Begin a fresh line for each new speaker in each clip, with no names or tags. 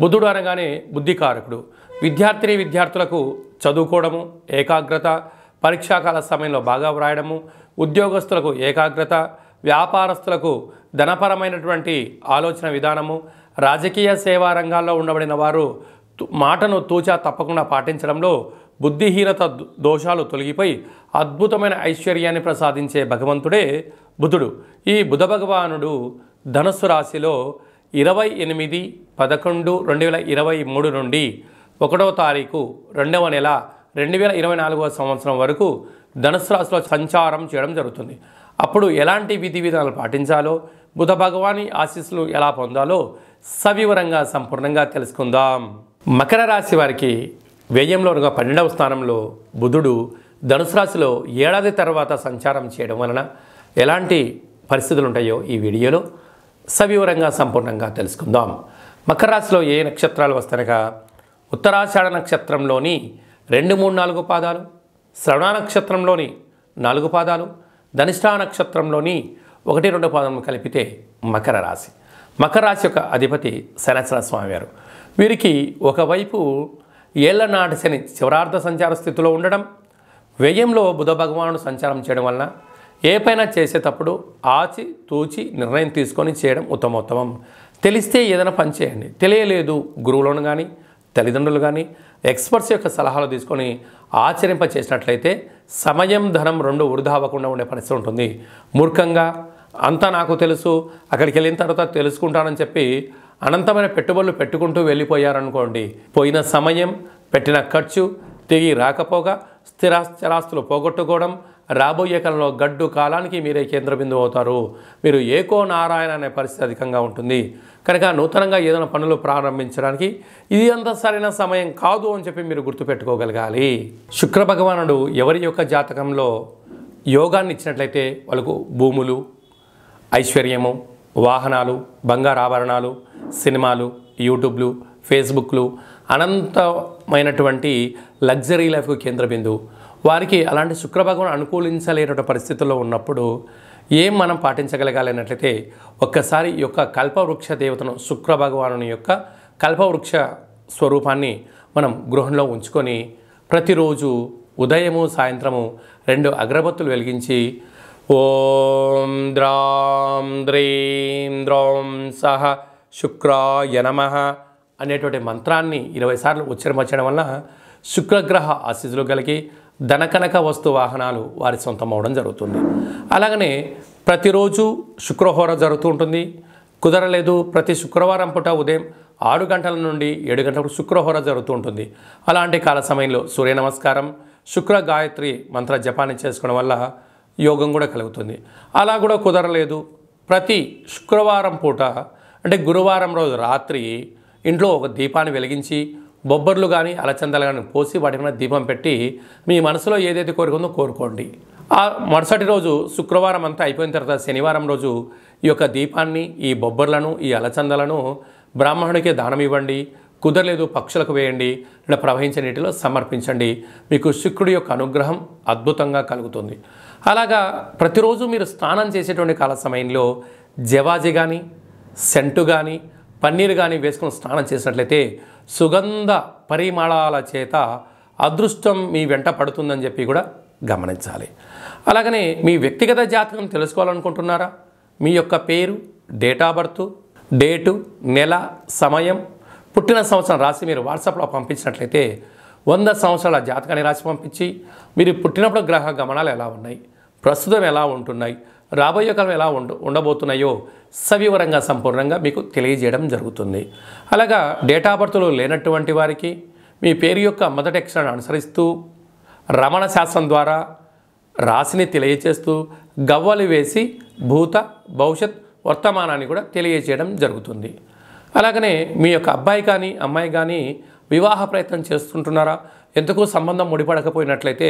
బుద్ధుడు అనగానే బుద్ధికారకుడు విద్యార్థిని విద్యార్థులకు చదువుకోవడము ఏకాగ్రత పరీక్షాకాల సమయంలో బాగా వ్రాయడము ఉద్యోగస్తులకు ఏకాగ్రత వ్యాపారస్తులకు ధనపరమైనటువంటి ఆలోచన విధానము రాజకీయ సేవా రంగాల్లో ఉండబడిన వారు మాటను తూచా తప్పకుండా పాటించడంలో బుద్ధిహీనత దోషాలు తొలగిపోయి అద్భుతమైన ఐశ్వర్యాన్ని ప్రసాదించే భగవంతుడే బుధుడు ఈ బుధ భగవానుడు ధనుస్సు రాశిలో ఇరవై ఎనిమిది పదకొండు రెండు వేల ఇరవై మూడు నుండి ఒకటవ తారీఖు రెండవ నెల రెండు వేల ఇరవై నాలుగవ సంవత్సరం వరకు ధనుసు రాశిలో సంచారం చేయడం జరుగుతుంది అప్పుడు ఎలాంటి విధి విధానాలు పాటించాలో బుధ భగవాని ఆశీస్సులు ఎలా పొందాలో సవివరంగా సంపూర్ణంగా తెలుసుకుందాం మకర రాశి వారికి వ్యయంలోనుగా పన్నెండవ స్థానంలో బుధుడు ధనుసు రాశిలో ఏడాది తర్వాత సంచారం చేయడం వలన ఎలాంటి పరిస్థితులు ఉంటాయో ఈ వీడియోలో సవివరంగా సంపూర్ణంగా తెలుసుకుందాం మకర రాశిలో ఏ నక్షత్రాలు వస్తనగా ఉత్తరాషాఢ నక్షత్రంలోని రెండు మూడు నాలుగు పాదాలు శ్రవణ నక్షత్రంలోని నాలుగు పాదాలు ధనిష్టా నక్షత్రంలోని ఒకటి రెండు పాదం కలిపితే మకర రాశి మకర రాశి యొక్క అధిపతి శనేశ్వర స్వామి వారు వీరికి ఒకవైపు ఏళ్లనాటి శని శివరార్థ సంచార స్థితిలో ఉండడం వ్యయంలో బుధ భగవానుడు సంచారం చేయడం వలన ఏ పైన చేసేటప్పుడు ఆచి తూచి నిర్ణయం తీసుకొని చేయడం ఉత్తమోత్తమం తెలిస్తే ఏదైనా పని చేయండి తెలియలేదు గురువులను కానీ తల్లిదండ్రులు కానీ ఎక్స్పర్ట్స్ యొక్క సలహాలు తీసుకొని ఆచరింప చేసినట్లయితే సమయం ధనం రెండు వృధా అవ్వకుండా ఉండే పరిస్థితి ఉంటుంది మూర్ఖంగా అంతా నాకు తెలుసు అక్కడికి వెళ్ళిన తర్వాత తెలుసుకుంటానని చెప్పి అనంతమైన పెట్టుబడులు పెట్టుకుంటూ వెళ్ళిపోయారనుకోండి పోయిన సమయం పెట్టిన ఖర్చు తిరిగి రాకపోగా స్థిరాస్థిరాస్తులు పోగొట్టుకోవడం రాబోయే కాలంలో గడ్డు కాలానికి మీరే కేంద్ర బిందువు అవుతారు మీరు ఏకో నారాయణ అనే పరిస్థితి అధికంగా ఉంటుంది కనుక నూతనంగా ఏదైనా పనులు ప్రారంభించడానికి ఇది అంత సరైన సమయం కాదు అని చెప్పి మీరు గుర్తుపెట్టుకోగలగాలి శుక్ర భగవానుడు ఎవరి యొక్క జాతకంలో యోగాన్ని ఇచ్చినట్లయితే వాళ్ళకు భూములు ఐశ్వర్యము వాహనాలు బంగారు ఆభరణాలు సినిమాలు యూట్యూబ్లు ఫేస్బుక్లు అనంతమైనటువంటి లగ్జరీ లైఫ్ కేంద్ర బిందువు వారికి అలాంటి శుక్రభగవన్ అనుకూలించలేనటువంటి పరిస్థితుల్లో ఉన్నప్పుడు ఏం మనం పాటించగలగాలన్నట్లయితే ఒక్కసారి ఈ యొక్క కల్పవృక్ష దేవతను శుక్రభగవాను యొక్క కల్పవృక్ష స్వరూపాన్ని మనం గృహంలో ఉంచుకొని ప్రతిరోజు ఉదయము సాయంత్రము రెండు అగరబత్తులు వెలిగించి ఓం ద్రాం ద్రీం ద్రోం సహ శుక్రాయ నమ అనేటువంటి మంత్రాన్ని ఇరవై సార్లు ఉచ్చరించడం వల్ల శుక్రగ్రహ ఆశీస్సులు కలిగి ధనకనక వస్తు వాహనాలు వారి సొంతమవడం జరుగుతుంది అలాగనే ప్రతిరోజు శుక్రహోర జరుగుతూ ఉంటుంది కుదరలేదు ప్రతి శుక్రవారం పూట ఉదయం ఆరు గంటల నుండి ఏడు గంటల శుక్రహోర జరుగుతూ ఉంటుంది అలాంటి కాల సమయంలో సూర్య నమస్కారం శుక్ర గాయత్రి మంత్ర జపాన్ని చేసుకోవడం వల్ల యోగం కూడా కలుగుతుంది అలా కూడా కుదరలేదు ప్రతి శుక్రవారం పూట అంటే గురువారం రోజు రాత్రి ఇంట్లో ఒక దీపాన్ని వెలిగించి బొబ్బర్లు కానీ అలచందలు కానీ పోసి వాటి మీద దీపం పెట్టి మీ మనసులో ఏదైతే కోరుకుందో కోరుకోండి ఆ మరుసటి రోజు శుక్రవారం అంతా అయిపోయిన తర్వాత శనివారం రోజు ఈ యొక్క దీపాన్ని ఈ బొబ్బర్లను ఈ అలచందలను బ్రాహ్మణుడికి దానం ఇవ్వండి కుదరలేదు పక్షులకు వేయండి ఇలా ప్రవహించే నీటిలో సమర్పించండి మీకు శుక్రుడి యొక్క అనుగ్రహం అద్భుతంగా కలుగుతుంది అలాగా ప్రతిరోజు మీరు స్నానం చేసేటువంటి కాల సమయంలో జవాజి కానీ సెంటు కానీ పన్నీరు కానీ వేసుకుని స్నానం చేసినట్లయితే సుగంధ పరిమళాల చేత అదృష్టం మీ వెంట పడుతుందని చెప్పి కూడా గమనించాలి అలాగనే మీ వ్యక్తిగత జాతకం తెలుసుకోవాలనుకుంటున్నారా మీ యొక్క పేరు డేట్ ఆఫ్ బర్త్ డేటు నెల సమయం పుట్టిన సంవత్సరం రాసి మీరు వాట్సాప్లో పంపించినట్లయితే వంద సంవత్సరాల జాతకాన్ని రాసి పంపించి మీరు పుట్టినప్పుడు గ్రహ గమనాలు ఎలా ఉన్నాయి ప్రస్తుతం ఎలా ఉంటున్నాయి రాబోయే కాలం ఎలా ఉండ ఉండబోతున్నాయో సవివరంగా సంపూర్ణంగా మీకు తెలియజేయడం జరుగుతుంది అలాగా డేటా బర్త్లు లేనటువంటి వారికి మీ పేరు యొక్క మొదటి అక్షరాన్ని అనుసరిస్తూ రమణ శాస్త్రం ద్వారా రాశిని తెలియచేస్తూ గవ్వలు వేసి భూత భవిష్యత్ వర్తమానాన్ని కూడా తెలియజేయడం జరుగుతుంది అలాగనే మీ యొక్క అబ్బాయి కానీ అమ్మాయి కానీ వివాహ ప్రయత్నం చేస్తుంటున్నారా ఎందుకు సంబంధం ముడిపడకపోయినట్లయితే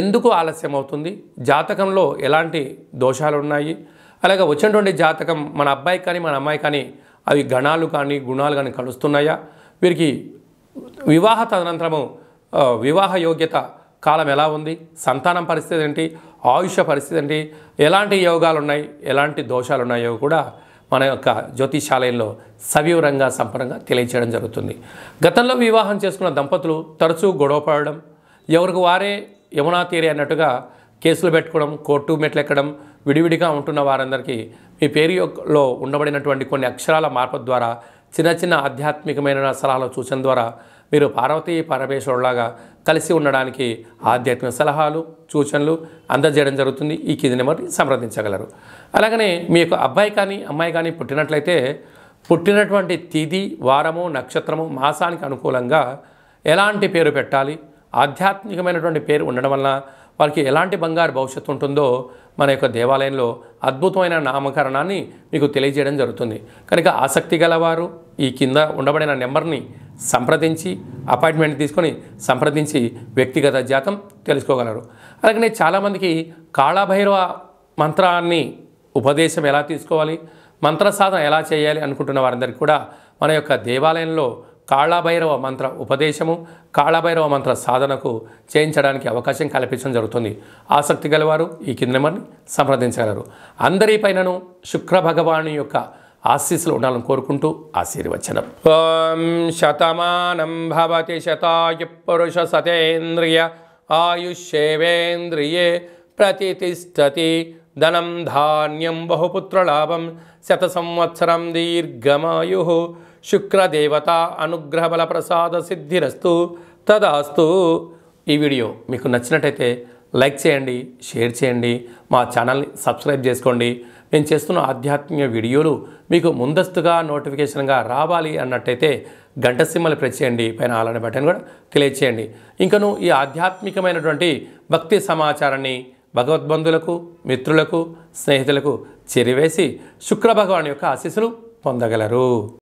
ఎందుకు ఆలస్యం అవుతుంది జాతకంలో ఎలాంటి దోషాలు ఉన్నాయి అలాగే వచ్చినటువంటి జాతకం మన అబ్బాయి కానీ మన అమ్మాయి కానీ అవి గణాలు కానీ గుణాలు కానీ కలుస్తున్నాయా వీరికి వివాహ తదనంతరము వివాహ యోగ్యత కాలం ఎలా ఉంది సంతానం పరిస్థితి ఏంటి ఆయుష పరిస్థితి ఏంటి ఎలాంటి యోగాలు ఉన్నాయి ఎలాంటి దోషాలు ఉన్నాయో కూడా మన యొక్క జ్యోతిషాలయంలో సవివరంగా సంపన్నంగా తెలియచేయడం జరుగుతుంది గతంలో వివాహం చేసుకున్న దంపతులు తరచూ గొడవపడడం ఎవరికి వారే యమునా తీరే అన్నట్టుగా కేసులు పెట్టుకోవడం కోర్టు మెట్లు ఎక్కడం విడివిడిగా ఉంటున్న వారందరికీ మీ పేరులో ఉండబడినటువంటి కొన్ని అక్షరాల మార్పు ద్వారా చిన్న చిన్న ఆధ్యాత్మికమైన సలహాల సూచన ద్వారా మీరు పార్వతీ పరమేశ్వరులాగా కలిసి ఉండడానికి ఆధ్యాత్మిక సలహాలు సూచనలు అందజేయడం జరుగుతుంది ఈ కింది నెంబర్ని సంప్రదించగలరు అలాగనే మీ యొక్క అబ్బాయి కానీ అమ్మాయి కానీ పుట్టినట్లయితే పుట్టినటువంటి తిథి వారము నక్షత్రము మాసానికి అనుకూలంగా ఎలాంటి పేరు పెట్టాలి ఆధ్యాత్మికమైనటువంటి పేరు ఉండడం వల్ల వారికి ఎలాంటి బంగారు భవిష్యత్తు ఉంటుందో మన యొక్క దేవాలయంలో అద్భుతమైన నామకరణాన్ని మీకు తెలియజేయడం జరుగుతుంది కనుక ఆసక్తి గలవారు ఈ కింద ఉండబడిన నెంబర్ని సంప్రదించి అపాయింట్మెంట్ తీసుకొని సంప్రదించి వ్యక్తిగత జాతం తెలుసుకోగలరు అలాగనే చాలామందికి కాళభైరవ మంత్రాన్ని ఉపదేశం ఎలా తీసుకోవాలి మంత్ర సాధన ఎలా చేయాలి అనుకుంటున్న వారందరికీ కూడా మన యొక్క దేవాలయంలో కాళభైరవ మంత్ర ఉపదేశము కాళభైరవ మంత్ర సాధనకు చేయించడానికి అవకాశం కల్పించడం జరుగుతుంది ఆసక్తి గలవారు ఈ కింద నెంబర్ని సంప్రదించగలరు అందరిపైనను శుక్ర భగవాను యొక్క ఆశీస్సులు ఉండాలని కోరుకుంటూ ఆశీర్వచనం ఓం శతమానం భవతి శతాయు పురుష సతేంద్రియ ఆయుష్యేవేంద్రియే ప్రతిష్టతి ధనం ధాన్యం బహుపుత్రలాభం శత సంవత్సరం దీర్ఘమాయు శుక్రదేవత అనుగ్రహ బల ప్రసాద సిద్ధిరస్తు తదాస్తు ఈ వీడియో మీకు నచ్చినట్టయితే లైక్ చేయండి షేర్ చేయండి మా ఛానల్ని సబ్స్క్రైబ్ చేసుకోండి నేను చేస్తున్న ఆధ్యాత్మిక వీడియోలు మీకు ముందస్తుగా నోటిఫికేషన్గా రావాలి అన్నట్టయితే గంట సింహలు ప్రెస్ చేయండి పైన అలానే బటన్ కూడా తెలియచేయండి ఇంకను ఈ ఆధ్యాత్మికమైనటువంటి భక్తి సమాచారాన్ని భగవద్బంధులకు మిత్రులకు స్నేహితులకు చెరివేసి శుక్ర భగవాన్ యొక్క ఆశీస్సులు పొందగలరు